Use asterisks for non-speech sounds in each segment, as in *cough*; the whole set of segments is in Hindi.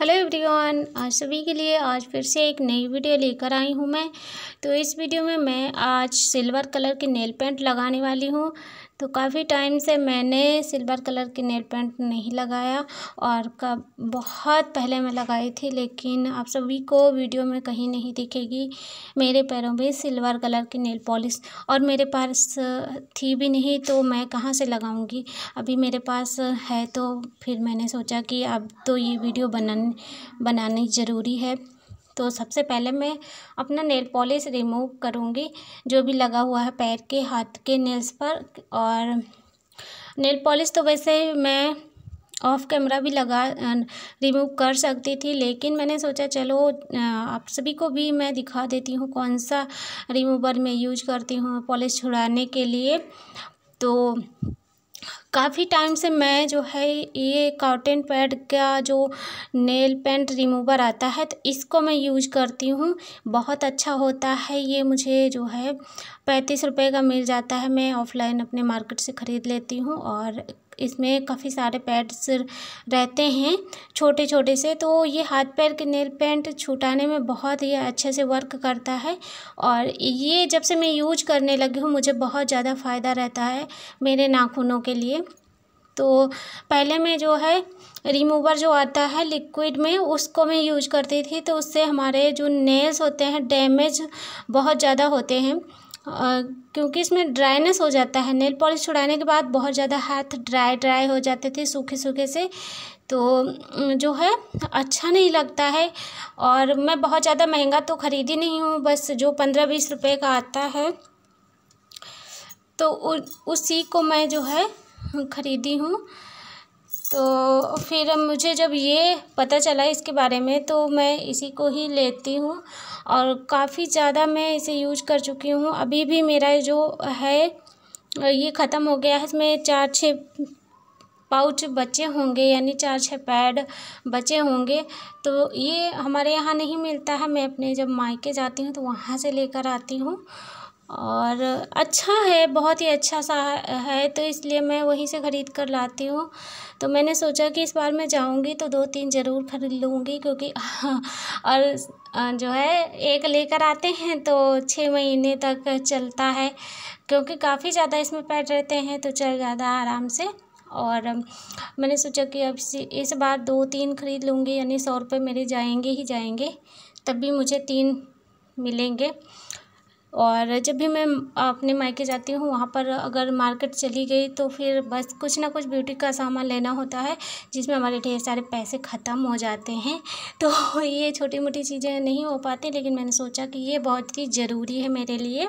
हेलो एवरीवन आज सभी के लिए आज फिर से एक नई वीडियो लेकर आई हूँ मैं तो इस वीडियो में मैं आज सिल्वर कलर की नेल पेंट लगाने वाली हूँ तो काफ़ी टाइम से मैंने सिल्वर कलर की नेल पेंट नहीं लगाया और कब बहुत पहले मैं लगाई थी लेकिन आप सभी को वीडियो में कहीं नहीं दिखेगी मेरे पैरों में सिल्वर कलर की नेल पॉलिश और मेरे पास थी भी नहीं तो मैं कहाँ से लगाऊंगी अभी मेरे पास है तो फिर मैंने सोचा कि अब तो ये वीडियो बनाने बनानी ज़रूरी है तो सबसे पहले मैं अपना नेल पॉलिश रिमूव करूँगी जो भी लगा हुआ है पैर के हाथ के नेल्स पर और नेल पॉलिश तो वैसे मैं ऑफ कैमरा भी लगा रिमूव कर सकती थी लेकिन मैंने सोचा चलो आप सभी को भी मैं दिखा देती हूँ कौन सा रिमूवर मैं यूज करती हूँ पॉलिश छुड़ाने के लिए तो काफ़ी टाइम से मैं जो है ये कॉटन पैड का जो नेल पेंट रिमूवर आता है तो इसको मैं यूज करती हूँ बहुत अच्छा होता है ये मुझे जो है पैंतीस रुपए का मिल जाता है मैं ऑफ़लाइन अपने मार्केट से ख़रीद लेती हूँ और इसमें काफ़ी सारे पैड्स रहते हैं छोटे छोटे से तो ये हाथ पैर के नेल पेंट छुटाने में बहुत ही अच्छे से वर्क करता है और ये जब से मैं यूज करने लगी हूँ मुझे बहुत ज़्यादा फ़ायदा रहता है मेरे नाखूनों के लिए तो पहले मैं जो है रिमूवर जो आता है लिक्विड में उसको मैं यूज करती थी तो उससे हमारे जो नेल्स होते हैं डैमेज बहुत ज़्यादा होते हैं क्योंकि इसमें ड्राइनेस हो जाता है नेल पॉलिश छुड़ाने के बाद बहुत ज़्यादा हाथ ड्राई ड्राई हो जाते थे सूखे सूखे से तो जो है अच्छा नहीं लगता है और मैं बहुत ज़्यादा महंगा तो ख़रीदी नहीं हूँ बस जो पंद्रह बीस रुपए का आता है तो उसी को मैं जो है ख़रीदी हूँ तो फिर मुझे जब ये पता चला इसके बारे में तो मैं इसी को ही लेती हूँ और काफ़ी ज़्यादा मैं इसे यूज कर चुकी हूँ अभी भी मेरा जो है ये ख़त्म हो गया है इसमें चार छः पाउच बचे होंगे यानी चार छः पैड बचे होंगे तो ये हमारे यहाँ नहीं मिलता है मैं अपने जब मायके जाती हूँ तो वहाँ से लेकर आती हूँ और अच्छा है बहुत ही अच्छा सा है तो इसलिए मैं वहीं से ख़रीद कर लाती हूँ तो मैंने सोचा कि इस बार मैं जाऊँगी तो दो तीन ज़रूर ख़रीद लूँगी क्योंकि *laughs* और जो है एक लेकर आते हैं तो छः महीने तक चलता है क्योंकि काफ़ी ज़्यादा इसमें पैड रहते हैं तो चल ज़्यादा आराम से और मैंने सोचा कि अब इस बार दो तीन ख़रीद लूँगी यानी सौ रुपये मेरे जाएंगे ही जाएंगे तब भी मुझे तीन मिलेंगे और जब भी मैं अपने मायके जाती हूँ वहाँ पर अगर मार्केट चली गई तो फिर बस कुछ ना कुछ ब्यूटी का सामान लेना होता है जिसमें हमारे ढेर सारे पैसे ख़त्म हो जाते हैं *laughs* तो ये छोटी मोटी चीज़ें नहीं हो पाती लेकिन मैंने सोचा कि ये बहुत ही ज़रूरी है मेरे लिए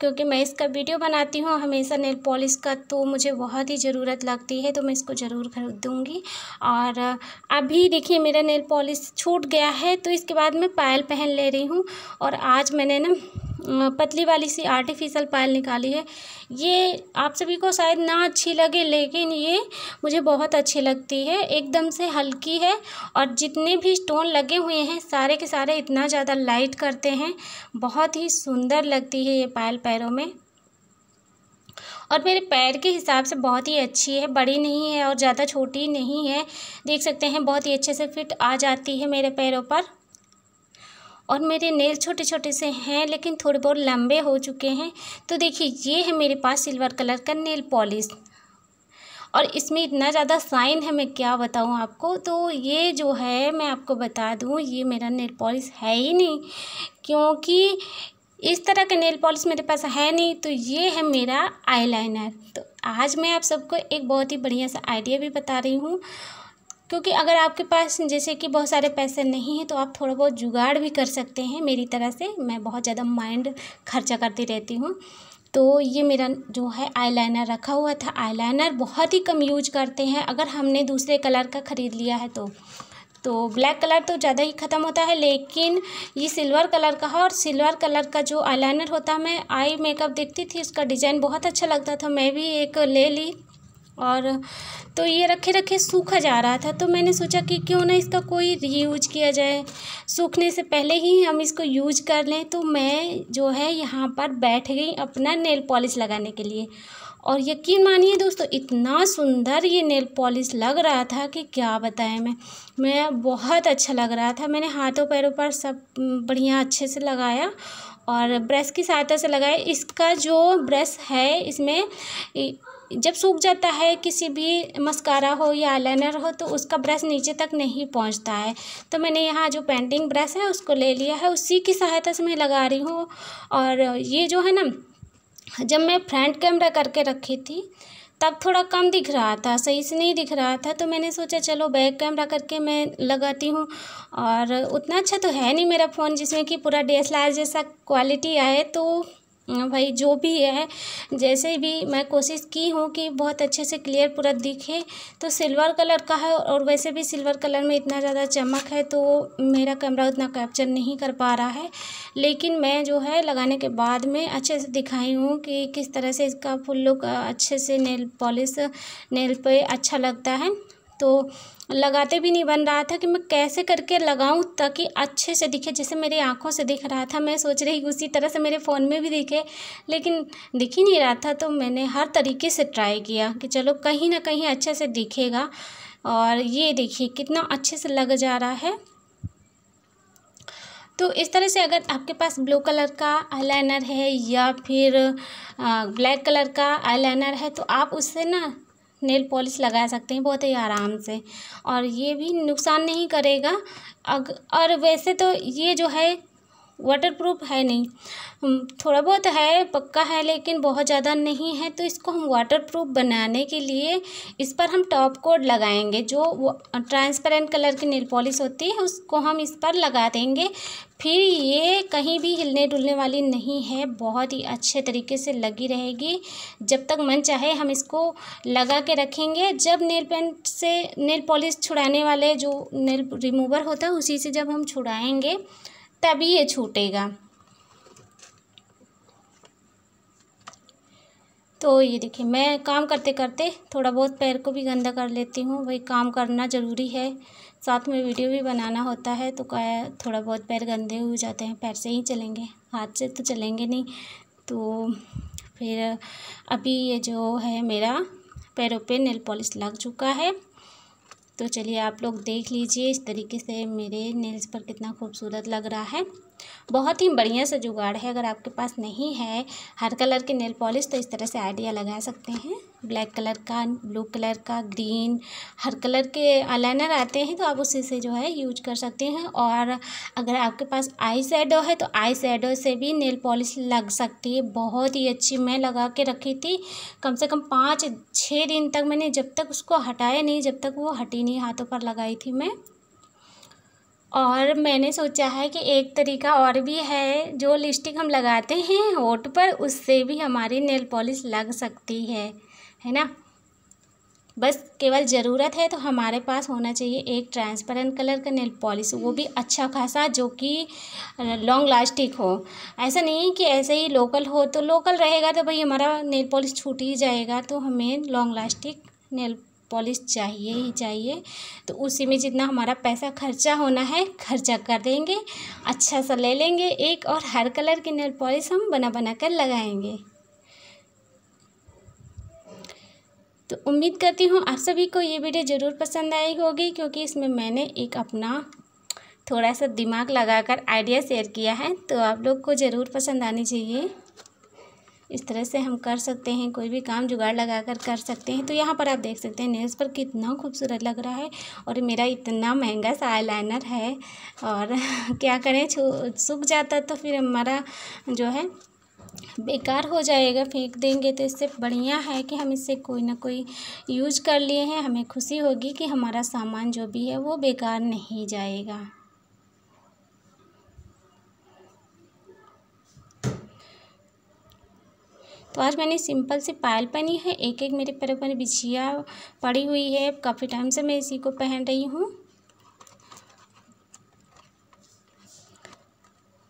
क्योंकि मैं इसका वीडियो बनाती हूँ हमेशा नेल पॉलिश का तो मुझे बहुत ही ज़रूरत लगती है तो मैं इसको ज़रूर खरीदूँगी और अभी देखिए मेरा नेल पॉलिश छूट गया है तो इसके बाद मैं पायल पहन ले रही हूँ और आज मैंने ना पतली वाली सी आर्टिफिशियल पायल निकाली है ये आप सभी को शायद ना अच्छी लगे लेकिन ये मुझे बहुत अच्छी लगती है एकदम से हल्की है और जितने भी स्टोन लगे हुए हैं सारे के सारे इतना ज़्यादा लाइट करते हैं बहुत ही सुंदर लगती है ये पायल पैरों में और मेरे पैर के हिसाब से बहुत ही अच्छी है बड़ी नहीं है और ज़्यादा छोटी नहीं है देख सकते हैं बहुत ही अच्छे से फिट आ जाती है मेरे पैरों पर और मेरे नेल छोटे छोटे से हैं लेकिन थोड़े बहुत लंबे हो चुके हैं तो देखिए ये है मेरे पास सिल्वर कलर का नेल पॉलिश और इसमें इतना ज़्यादा साइन है मैं क्या बताऊँ आपको तो ये जो है मैं आपको बता दूँ ये मेरा नेल पॉलिश है ही नहीं क्योंकि इस तरह का नेल पॉलिश मेरे पास है नहीं तो ये है मेरा आईलाइनर तो आज मैं आप सबको एक बहुत ही बढ़िया सा आइडिया भी बता रही हूँ क्योंकि अगर आपके पास जैसे कि बहुत सारे पैसे नहीं हैं तो आप थोड़ा बहुत जुगाड़ भी कर सकते हैं मेरी तरह से मैं बहुत ज़्यादा माइंड खर्चा करती रहती हूँ तो ये मेरा जो है आईलाइनर रखा हुआ था आईलाइनर बहुत ही कम यूज करते हैं अगर हमने दूसरे कलर का ख़रीद लिया है तो तो ब्लैक कलर तो ज़्यादा ही ख़त्म होता है लेकिन ये सिल्वर कलर का है और सिल्वर कलर का जो आईलाइनर होता है मैं आई मेकअप देखती थी उसका डिज़ाइन बहुत अच्छा लगता था मैं भी एक ले ली और तो ये रखे रखे सूखा जा रहा था तो मैंने सोचा कि क्यों ना इसका कोई रीयूज किया जाए सूखने से पहले ही हम इसको यूज कर लें तो मैं जो है यहाँ पर बैठ गई अपना नेल पॉलिश लगाने के लिए और यकीन मानिए दोस्तों इतना सुंदर ये नेल पॉलिश लग रहा था कि क्या बताएं मैं मैं बहुत अच्छा लग रहा था मैंने हाथों पैरों पर सब बढ़िया अच्छे से लगाया और ब्रश की सहायता से लगाया इसका जो ब्रश है इसमें जब सूख जाता है किसी भी मस्कारा हो या आईलाइनर हो तो उसका ब्रश नीचे तक नहीं पहुंचता है तो मैंने यहाँ जो पेंटिंग ब्रश है उसको ले लिया है उसी की सहायता से मैं लगा रही हूँ और ये जो है ना जब मैं फ्रंट कैमरा करके रखी थी तब थोड़ा कम दिख रहा था सही से नहीं दिख रहा था तो मैंने सोचा चलो बैक कैमरा करके मैं लगाती हूँ और उतना अच्छा तो है नहीं मेरा फ़ोन जिसमें कि पूरा डी जैसा क्वालिटी आए तो भाई जो भी है जैसे भी मैं कोशिश की हूँ कि बहुत अच्छे से क्लियर पूरा दिखे तो सिल्वर कलर का है और वैसे भी सिल्वर कलर में इतना ज़्यादा चमक है तो मेरा कैमरा उतना कैप्चर नहीं कर पा रहा है लेकिन मैं जो है लगाने के बाद में अच्छे से दिखाई हूँ कि किस तरह से इसका फुल लुक अच्छे से नेल पॉलिश नेल पे अच्छा लगता है तो लगाते भी नहीं बन रहा था कि मैं कैसे करके लगाऊं ताकि अच्छे से दिखे जैसे मेरी आंखों से दिख रहा था मैं सोच रही उसी तरह से मेरे फ़ोन में भी दिखे लेकिन दिख ही नहीं रहा था तो मैंने हर तरीके से ट्राई किया कि चलो कहीं ना कहीं अच्छे से दिखेगा और ये देखिए कितना अच्छे से लग जा रहा है तो इस तरह से अगर आपके पास ब्लू कलर का आईलाइनर है या फिर ब्लैक कलर का आईलाइनर है तो आप उससे ना नेल पॉलिश लगा सकते हैं बहुत ही आराम से और ये भी नुकसान नहीं करेगा और वैसे तो ये जो है वाटर प्रूफ है नहीं थोड़ा बहुत है पक्का है लेकिन बहुत ज़्यादा नहीं है तो इसको हम वाटर प्रूफ बनाने के लिए इस पर हम टॉप कोड लगाएंगे जो ट्रांसपेरेंट कलर की नेल पॉलिश होती है उसको हम इस पर लगा देंगे फिर ये कहीं भी हिलने डुलने वाली नहीं है बहुत ही अच्छे तरीके से लगी रहेगी जब तक मन चाहे हम इसको लगा के रखेंगे जब नेल पेंट से नेल पॉलिश छुड़ाने वाले जो नेल रिमूवर होता है उसी से जब हम छुड़ाएंगे तभी ये छूटेगा तो ये देखिए मैं काम करते करते थोड़ा बहुत पैर को भी गंदा कर लेती हूँ भाई काम करना ज़रूरी है साथ में वीडियो भी बनाना होता है तो क्या थोड़ा बहुत पैर गंदे हो जाते हैं पैर से ही चलेंगे हाथ से तो चलेंगे नहीं तो फिर अभी ये जो है मेरा पैरों पे नेल पॉलिश लग चुका है तो चलिए आप लोग देख लीजिए इस तरीके से मेरे नेल्स पर कितना खूबसूरत लग रहा है बहुत ही बढ़िया सा जुगाड़ है अगर आपके पास नहीं है हर कलर के नेल पॉलिश तो इस तरह से आइडिया लगा सकते हैं ब्लैक कलर का ब्लू कलर का ग्रीन हर कलर के आलाइनर आते हैं तो आप उसी से जो है यूज कर सकते हैं और अगर आपके पास आई शेडो है तो आई शेडो से भी नेल पॉलिश लग सकती है बहुत ही अच्छी मैं लगा के रखी थी कम से कम पाँच छः दिन तक मैंने जब तक उसको हटाया नहीं जब तक वो हटी नहीं हाथों पर लगाई थी मैं और मैंने सोचा है कि एक तरीका और भी है जो लिपस्टिक हम लगाते हैं होट पर उससे भी हमारी नेल पॉलिश लग सकती है है ना बस केवल ज़रूरत है तो हमारे पास होना चाहिए एक ट्रांसपेरेंट कलर का नेल पॉलिश वो भी अच्छा खासा जो कि लॉन्ग लास्टिक हो ऐसा नहीं कि ऐसे ही लोकल हो तो लोकल रहेगा तो भाई हमारा नेल पॉलिश छूट ही जाएगा तो हमें लॉन्ग लास्टिक नेल पॉलिश चाहिए ही चाहिए तो उसी में जितना हमारा पैसा खर्चा होना है खर्चा कर देंगे अच्छा सा ले लेंगे एक और हर कलर की नेल पॉलिश हम बना बना कर लगाएंगे तो उम्मीद करती हूँ आप सभी को ये वीडियो ज़रूर पसंद आई होगी क्योंकि इसमें मैंने एक अपना थोड़ा सा दिमाग लगाकर आइडिया शेयर किया है तो आप लोग को ज़रूर पसंद आनी चाहिए इस तरह से हम कर सकते हैं कोई भी काम जुगाड़ लगा कर कर सकते हैं तो यहाँ पर आप देख सकते हैं नेल्स पर कितना खूबसूरत लग रहा है और मेरा इतना महंगा सा आईलाइनर है और *laughs* क्या करें सूख जाता तो फिर हमारा जो है बेकार हो जाएगा फेंक देंगे तो इससे बढ़िया है कि हम इससे कोई ना कोई यूज कर लिए हैं हमें खुशी होगी कि हमारा सामान जो भी है वो बेकार नहीं जाएगा तो आज मैंने सिंपल से पायल पहनी है एक एक मेरे पैरों पर बिछिया पड़ी हुई है काफ़ी टाइम से मैं इसी को पहन रही हूँ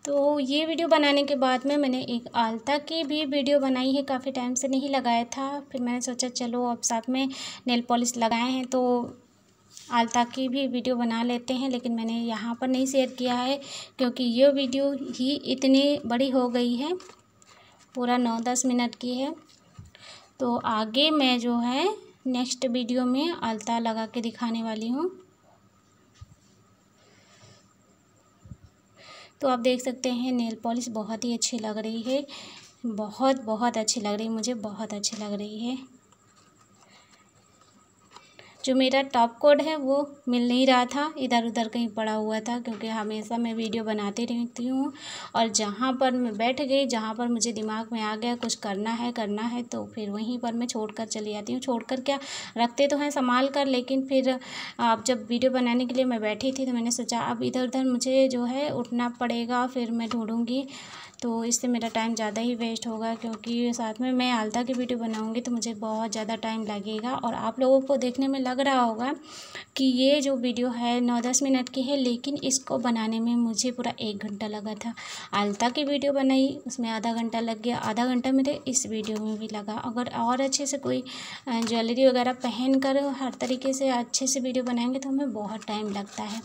तो ये वीडियो बनाने के बाद में मैंने एक आलता की भी वीडियो बनाई है काफ़ी टाइम से नहीं लगाया था फिर मैंने सोचा चलो अब साथ में नेल पॉलिश लगाए हैं तो आलता की भी वीडियो बना लेते हैं लेकिन मैंने यहाँ पर नहीं शेयर किया है क्योंकि ये वीडियो ही इतनी बड़ी हो गई है पूरा नौ दस मिनट की है तो आगे मैं जो है नेक्स्ट वीडियो में अलता लगा के दिखाने वाली हूँ तो आप देख सकते हैं नेल पॉलिश बहुत ही अच्छी लग रही है बहुत बहुत अच्छी लग रही है मुझे बहुत अच्छी लग रही है जो मेरा टॉप कोड है वो मिल नहीं रहा था इधर उधर कहीं पड़ा हुआ था क्योंकि हमेशा मैं वीडियो बनाती रहती हूँ और जहाँ पर मैं बैठ गई जहाँ पर मुझे दिमाग में आ गया कुछ करना है करना है तो फिर वहीं पर मैं छोड़ कर चली जाती हूँ छोड़ कर क्या रखते तो हैं संभाल कर लेकिन फिर आप जब वीडियो बनाने के लिए मैं बैठी थी तो मैंने सोचा अब इधर उधर मुझे जो है उठना पड़ेगा फिर मैं ढूँढूँगी तो इससे मेरा टाइम ज़्यादा ही वेस्ट होगा क्योंकि साथ में मैं आलता की वीडियो बनाऊँगी तो मुझे बहुत ज़्यादा टाइम लगेगा और आप लोगों को देखने में लग रहा होगा कि ये जो वीडियो है नौ दस मिनट की है लेकिन इसको बनाने में मुझे पूरा एक घंटा लगा था आलता की वीडियो बनाई उसमें आधा घंटा लग गया आधा घंटा मेरे इस वीडियो में भी लगा अगर और अच्छे से कोई ज्वेलरी वगैरह पहन कर हर तरीके से अच्छे से वीडियो बनाएंगे तो हमें बहुत टाइम लगता है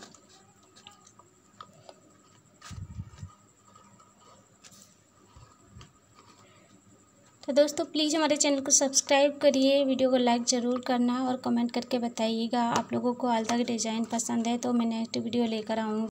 तो दोस्तों प्लीज़ हमारे चैनल को सब्सक्राइब करिए वीडियो को लाइक ज़रूर करना और कमेंट करके बताइएगा आप लोगों को आलता के डिज़ाइन पसंद है तो मैं नेक्स्ट वीडियो लेकर आऊँगी